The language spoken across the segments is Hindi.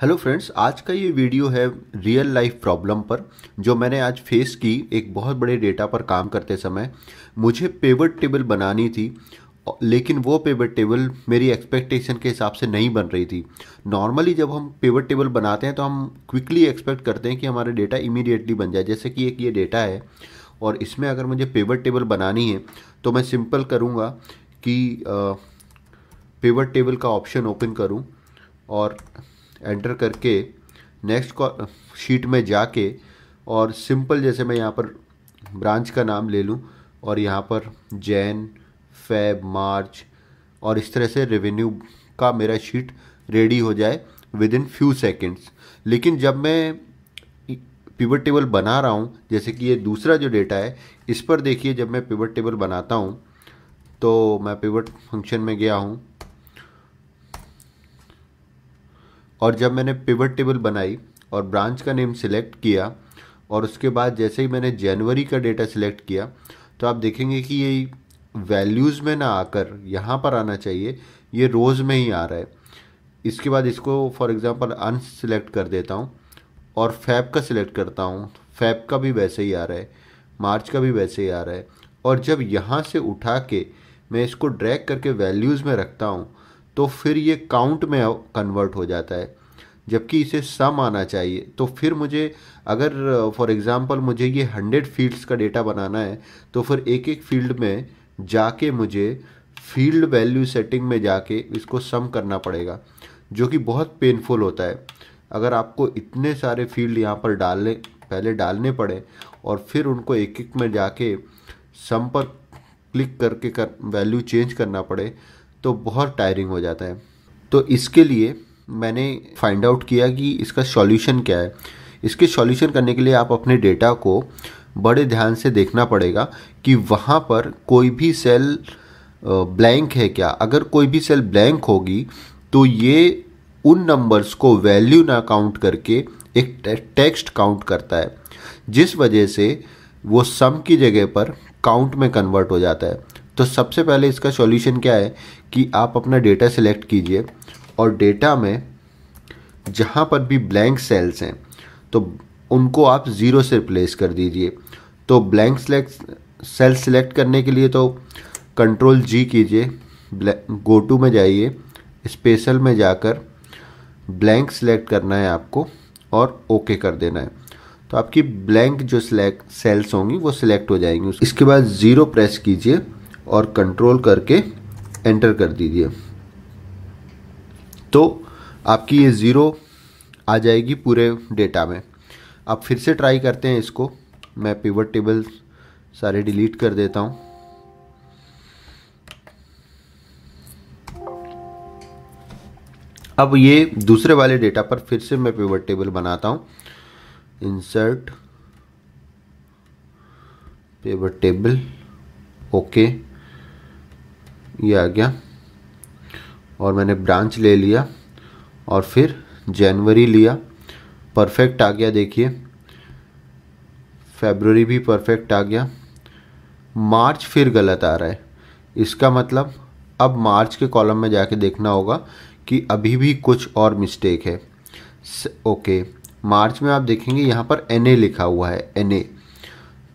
हेलो फ्रेंड्स आज का ये वीडियो है रियल लाइफ प्रॉब्लम पर जो मैंने आज फेस की एक बहुत बड़े डेटा पर काम करते समय मुझे पेवट टेबल बनानी थी लेकिन वो पेवट टेबल मेरी एक्सपेक्टेशन के हिसाब से नहीं बन रही थी नॉर्मली जब हम पेवट टेबल बनाते हैं तो हम क्विकली एक्सपेक्ट करते हैं कि हमारा डेटा इमीडिएटली बन जाए जैसे कि एक ये डेटा है और इसमें अगर मुझे पेवट टेबल बनानी है तो मैं सिंपल करूँगा कि पेवट टेबल का ऑप्शन ओपन करूँ और एंटर करके नेक्स्ट शीट में जाके और सिंपल जैसे मैं यहाँ पर ब्रांच का नाम ले लूँ और यहाँ पर जैन फेब मार्च और इस तरह से रेवेन्यू का मेरा शीट रेडी हो जाए विद इन फ्यू सेकेंड्स लेकिन जब मैं पिवट टेबल बना रहा हूँ जैसे कि ये दूसरा जो डेटा है इस पर देखिए जब मैं पिवट टेबल बनाता हूँ तो मैं पिवट फंक्शन में गया हूँ और जब मैंने पिवट टेबल बनाई और ब्रांच का नेम सिलेक्ट किया और उसके बाद जैसे ही मैंने जनवरी का डेटा सिलेक्ट किया तो आप देखेंगे कि ये वैल्यूज़ में ना आकर यहाँ पर आना चाहिए ये रोज़ में ही आ रहा है इसके बाद इसको फॉर एग्ज़ाम्पल अन सिलेक्ट कर देता हूँ और फैब का सिलेक्ट करता हूँ फैब का भी वैसे ही आ रहा है मार्च का भी वैसे ही आ रहा है और जब यहाँ से उठा के मैं इसको ड्रैग करके वैल्यूज़ में रखता हूँ तो फिर ये काउंट में कन्वर्ट हो जाता है जबकि इसे सम आना चाहिए तो फिर मुझे अगर फॉर एग्ज़ाम्पल मुझे ये हंड्रेड फील्ड्स का डेटा बनाना है तो फिर एक एक फील्ड में जाके मुझे फील्ड वैल्यू सेटिंग में जाके इसको सम करना पड़ेगा जो कि बहुत पेनफुल होता है अगर आपको इतने सारे फील्ड यहाँ पर डालने पहले डालने पड़े और फिर उनको एक एक में जाके सम पर क्लिक करके कर वैल्यू चेंज करना पड़े तो बहुत टायरिंग हो जाता है तो इसके लिए मैंने फाइंड आउट किया कि इसका सॉल्यूशन क्या है इसके सॉल्यूशन करने के लिए आप अपने डेटा को बड़े ध्यान से देखना पड़ेगा कि वहाँ पर कोई भी सेल ब्लैंक है क्या अगर कोई भी सेल ब्लैंक होगी तो ये उन नंबर्स को वैल्यू ना काउंट करके एक टेक्स्ट काउंट करता है जिस वजह से वो सम की जगह पर काउंट में कन्वर्ट हो जाता है तो सबसे पहले इसका सॉल्यूशन क्या है कि आप अपना डेटा सेलेक्ट कीजिए और डेटा में जहाँ पर भी ब्लैंक सेल्स हैं तो उनको आप ज़ीरो से रिप्लेस कर दीजिए तो ब्लैंक सेलेक्ट सेल सेलेक्ट करने के लिए तो कंट्रोल जी कीजिए गो टू में जाइए स्पेशल में जाकर ब्लैंक सिलेक्ट करना है आपको और ओके okay कर देना है तो आपकी ब्लैंक जो सिलेक्ट सेल्स होंगी वो सिलेक्ट हो जाएंगी इसके बाद ज़ीरो प्रेस कीजिए और कंट्रोल करके एंटर कर दीजिए तो आपकी ये ज़ीरो आ जाएगी पूरे डेटा में अब फिर से ट्राई करते हैं इसको मैं पिवट टेबल सारे डिलीट कर देता हूँ अब ये दूसरे वाले डेटा पर फिर से मैं पिवट टेबल बनाता हूँ insert pivot table okay okay. ये आ गया और मैंने ब्रांच ले लिया और फिर जनवरी लिया परफेक्ट आ गया देखिए फेबररी भी परफेक्ट आ गया मार्च फिर गलत आ रहा है इसका मतलब अब मार्च के कॉलम में जाके देखना होगा कि अभी भी कुछ और मिस्टेक है स, ओके मार्च में आप देखेंगे यहाँ पर एन ए लिखा हुआ है एन ए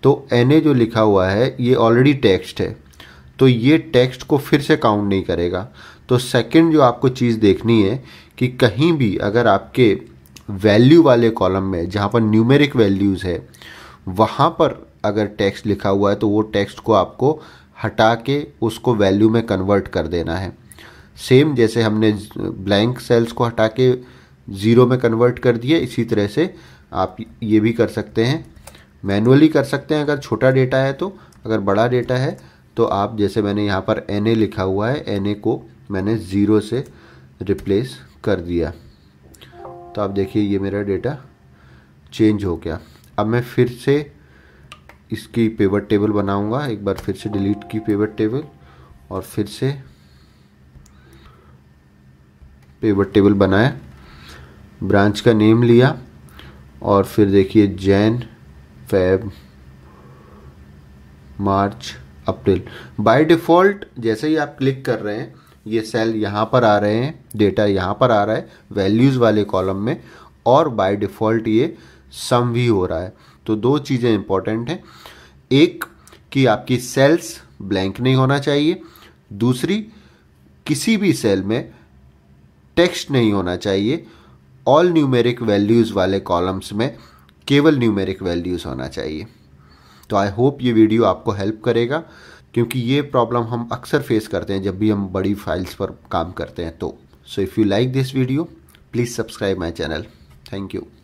तो एन ए जो लिखा हुआ है ये ऑलरेडी टेक्स्ट है तो ये टेक्स्ट को फिर से काउंट नहीं करेगा तो सेकंड जो आपको चीज़ देखनी है कि कहीं भी अगर आपके वैल्यू वाले कॉलम में जहाँ पर न्यूमेरिक वैल्यूज़ है वहाँ पर अगर टेक्स्ट लिखा हुआ है तो वो टेक्स्ट को आपको हटा के उसको वैल्यू में कन्वर्ट कर देना है सेम जैसे हमने ब्लैंक सेल्स को हटा के ज़ीरो में कन्वर्ट कर दिए इसी तरह से आप ये भी कर सकते हैं मैनुअली कर सकते हैं अगर छोटा डेटा है तो अगर बड़ा डेटा है तो आप जैसे मैंने यहाँ पर एन ए लिखा हुआ है एन ए को मैंने ज़ीरो से रिप्लेस कर दिया तो आप देखिए ये मेरा डेटा चेंज हो गया अब मैं फिर से इसकी पेवर टेबल बनाऊंगा एक बार फिर से डिलीट की पेवर टेबल और फिर से पेवर टेबल बनाया ब्रांच का नेम लिया और फिर देखिए Jan Feb March April by default जैसे ही आप क्लिक कर रहे हैं ये सेल यहाँ पर आ रहे हैं डेटा यहाँ पर आ रहा है वैल्यूज़ वाले कॉलम में और बाय डिफ़ॉल्ट ये सम भी हो रहा है तो दो चीज़ें इंपॉर्टेंट हैं एक कि आपकी सेल्स ब्लैंक नहीं होना चाहिए दूसरी किसी भी सेल में टेक्स्ट नहीं होना चाहिए ऑल न्यूमेरिक वैल्यूज़ वाले कॉलम्स में केवल न्यूमेरिक वैल्यूज़ होना चाहिए तो आई होप ये वीडियो आपको हेल्प करेगा क्योंकि ये प्रॉब्लम हम अक्सर फेस करते हैं जब भी हम बड़ी फाइल्स पर काम करते हैं तो so if you like this video please subscribe my channel thank you